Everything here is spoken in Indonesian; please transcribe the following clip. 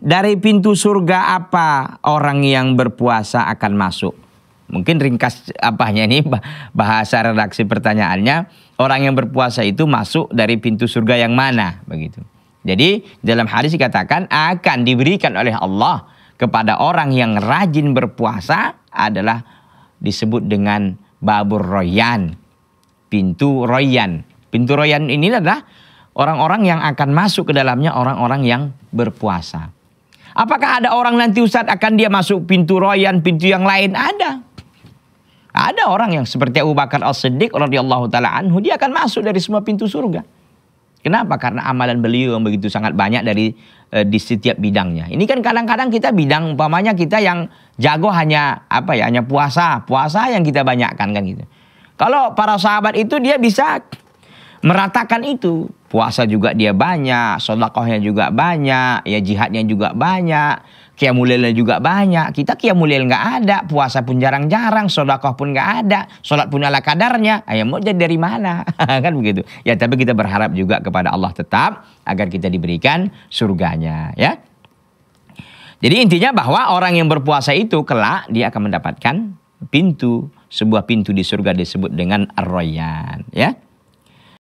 Dari pintu surga apa orang yang berpuasa akan masuk? Mungkin ringkas apanya ini bahasa redaksi pertanyaannya, orang yang berpuasa itu masuk dari pintu surga yang mana begitu. Jadi dalam hadis dikatakan akan diberikan oleh Allah kepada orang yang rajin berpuasa adalah disebut dengan babur royan, pintu royan. Pintu royan inilah adalah orang-orang yang akan masuk ke dalamnya orang-orang yang berpuasa. Apakah ada orang nanti Ustaz akan dia masuk pintu royan, pintu yang lain? Ada. Ada orang yang seperti Abu Bakar al siddiq radhiyallahu taala anhu dia akan masuk dari semua pintu surga. Kenapa? Karena amalan beliau yang begitu sangat banyak dari e, di setiap bidangnya. Ini kan kadang-kadang kita bidang umpamanya kita yang jago hanya apa ya, hanya puasa, puasa yang kita banyakkan kan gitu. Kalau para sahabat itu dia bisa meratakan itu puasa juga dia banyak, sodakohnya juga banyak, ya jihadnya juga banyak, kiamulilnya juga banyak. Kita kiamulil nggak ada, puasa pun jarang-jarang, sodakoh pun nggak ada, sholat pun ala kadarnya. ayam mau jadi dari mana? kan begitu. Ya tapi kita berharap juga kepada Allah tetap agar kita diberikan surganya ya. Jadi intinya bahwa orang yang berpuasa itu kelak dia akan mendapatkan pintu sebuah pintu di surga disebut dengan ar ya.